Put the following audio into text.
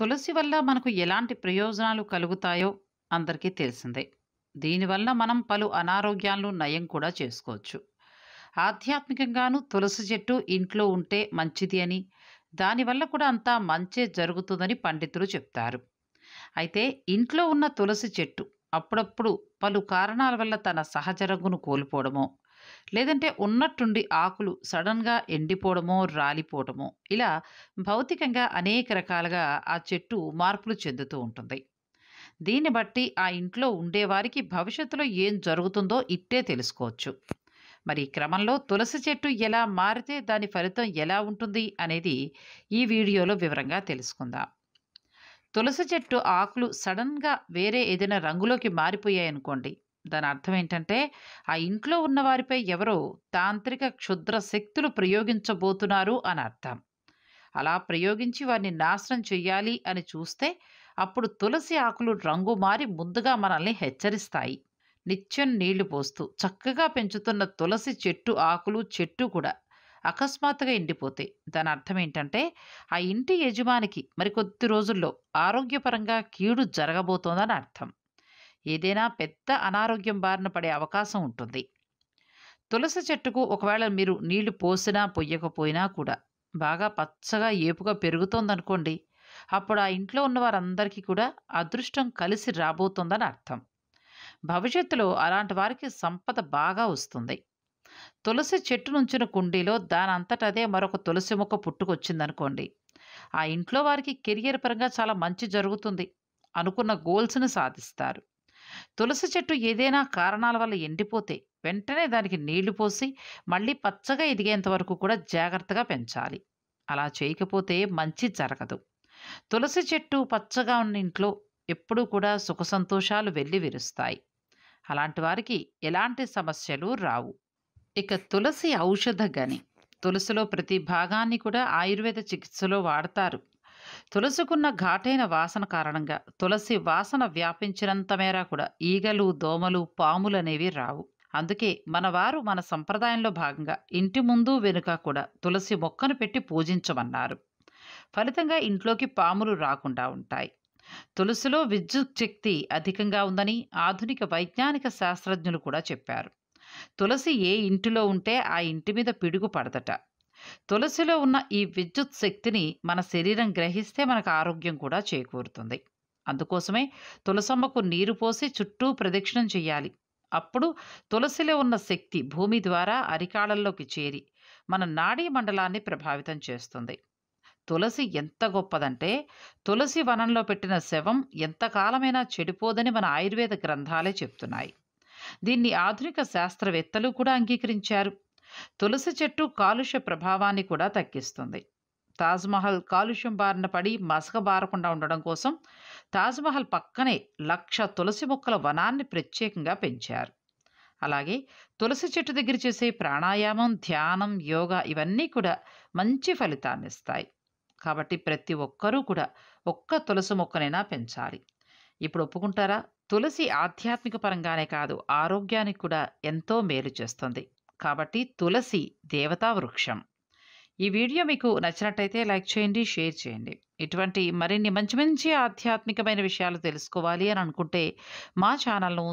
తులసి వల్ల మనకు ఎలాంటి ప్రయోజనాలు కలుగుతాయో అందరికీ తెలిసిందే దీనివల్ల మనం పలు అనారోగ్యాలను నయం కూడా చేసుకోవచ్చు ఆధ్యాత్మికంగాను తులసి చెట్టు ఇంట్లో ఉంటే మంచిది అని దానివల్ల కూడా అంతా మంచే జరుగుతుందని పండితులు చెప్తారు అయితే ఇంట్లో ఉన్న తులసి చెట్టు అప్పుడప్పుడు పలు కారణాల వల్ల తన సహజ రంగును కోల్పోవడమో లేదంటే ఉన్నట్టుండి ఆకులు సడన్గా ఎండిపోవడమో రాలిపోవడమో ఇలా భౌతికంగా అనేక రకాలుగా ఆ చెట్టు మార్పులు చెందుతూ ఉంటుంది దీన్ని బట్టి ఆ ఇంట్లో ఉండేవారికి భవిష్యత్తులో ఏం జరుగుతుందో ఇట్టే తెలుసుకోవచ్చు మరి క్రమంలో తులసి చెట్టు ఎలా మారితే దాని ఫలితం ఎలా ఉంటుంది అనేది ఈ వీడియోలో వివరంగా తెలుసుకుందాం తులసి చెట్టు ఆకులు సడన్గా వేరే ఏదైనా రంగులోకి మారిపోయాయనుకోండి దాని అర్థం ఏంటంటే ఆ ఇంట్లో ఉన్నవారిపై ఎవరో తాంత్రిక క్షుద్ర శక్తులు ప్రయోగించబోతున్నారు అని అర్థం అలా ప్రయోగించి వారిని నాశనం చేయాలి అని చూస్తే అప్పుడు తులసి ఆకులు రంగు మారి ముందుగా మనల్ని హెచ్చరిస్తాయి నిత్యం నీళ్లు పోస్తూ చక్కగా పెంచుతున్న తులసి చెట్టు ఆకులు చెట్టు కూడా అకస్మాత్తుగా ఎండిపోతాయి దాని అర్థం ఏంటంటే ఆ ఇంటి యజమానికి మరికొద్ది రోజుల్లో ఆరోగ్యపరంగా కీడు జరగబోతోందని అర్థం ఏదైనా పెద్ద అనారోగ్యం బారిన పడే అవకాశం ఉంటుంది తులసి చెట్టుకు ఒకవేళ మీరు నీళ్లు పోసినా పొయ్యకపోయినా కూడా బాగా పచ్చగా ఏపుగా పెరుగుతోందనుకోండి అప్పుడు ఆ ఇంట్లో ఉన్న వారందరికీ కూడా అదృష్టం కలిసి రాబోతుందని అర్థం భవిష్యత్తులో అలాంటి వారికి సంపద బాగా వస్తుంది తులసి చెట్టు నుంచిన కుండీలో దానంతటదే మరొక తులసి మొక్క పుట్టుకొచ్చిందనుకోండి ఆ ఇంట్లో వారికి కెరియర్ పరంగా చాలా మంచి జరుగుతుంది అనుకున్న గోల్స్ని సాధిస్తారు తులసి చెట్టు ఏదైనా కారణాల వల్ల ఎండిపోతే వెంటనే దానికి నీళ్లు పోసి మళ్ళీ పచ్చగా ఎదిగేంత వరకు కూడా జాగ్రత్తగా పెంచాలి అలా చేయకపోతే మంచి జరగదు తులసి చెట్టు పచ్చగా ఉన్న ఇంట్లో ఎప్పుడూ కూడా సుఖ సంతోషాలు వెళ్ళి విరుస్తాయి అలాంటి వారికి ఎలాంటి సమస్యలు రావు ఇక తులసి ఔషధ గని తులసిలో ప్రతి భాగాన్ని కూడా ఆయుర్వేద చికిత్సలో వాడతారు తులసికున్న ఘాటైన వాసన కారణంగా తులసి వాసన వ్యాపించినంత మేర కూడా ఈగలు దోమలు పాములు అనేవి రావు అందుకే మనవారు మన సంప్రదాయంలో భాగంగా ఇంటి ముందు వెనుక కూడా తులసి మొక్కను పెట్టి పూజించమన్నారు ఫలితంగా ఇంట్లోకి పాములు రాకుండా ఉంటాయి తులసిలో విద్యుత్ శక్తి అధికంగా ఉందని ఆధునిక వైజ్ఞానిక శాస్త్రజ్ఞులు కూడా చెప్పారు తులసి ఏ ఇంటిలో ఉంటే ఆ ఇంటి మీద పిడుగు పడదట తులసిలో ఉన్న ఈ విద్యుత్ శక్తిని మన శరీరం గ్రహిస్తే మనకు ఆరోగ్యం కూడా చేకూరుతుంది అందుకోసమే తులసమ్మకు నీరు పోసి చుట్టూ ప్రదక్షిణం చేయాలి అప్పుడు తులసిలో ఉన్న శక్తి భూమి ద్వారా అరికాళల్లోకి చేరి మన నాడీ మండలాన్ని ప్రభావితం చేస్తుంది తులసి ఎంత గొప్పదంటే తులసి వనంలో పెట్టిన శవం ఎంతకాలమైనా చెడిపోదని మన ఆయుర్వేద గ్రంథాలే చెప్తున్నాయి దీన్ని ఆధునిక శాస్త్రవేత్తలు కూడా అంగీకరించారు తులసి చెట్టు కాలుష్య ప్రభావాన్ని కూడా తగ్గిస్తుంది తాజ్మహల్ కాలుష్యం బారిన పడి మసక బారకుండా ఉండడం కోసం తాజ్మహల్ పక్కనే లక్ష తులసి మొక్కల వనాన్ని ప్రత్యేకంగా పెంచారు అలాగే తులసి చెట్టు దగ్గర చేసే ప్రాణాయామం ధ్యానం యోగా ఇవన్నీ కూడా మంచి ఫలితాన్ని ఇస్తాయి కాబట్టి ప్రతి ఒక్కరూ కూడా ఒక్క తులసి మొక్కనైనా పెంచాలి ఇప్పుడు ఒప్పుకుంటారా తులసి ఆధ్యాత్మిక పరంగానే కాదు ఆరోగ్యానికి కూడా ఎంతో మేలు చేస్తుంది కాబట్టి తులసి దేవతా వృక్షం ఈ వీడియో మీకు నచ్చినట్టయితే లైక్ చేయండి షేర్ చేయండి ఇటువంటి మరిన్ని మంచి మంచి ఆధ్యాత్మికమైన విషయాలు తెలుసుకోవాలి అని అనుకుంటే మా ఛానల్ను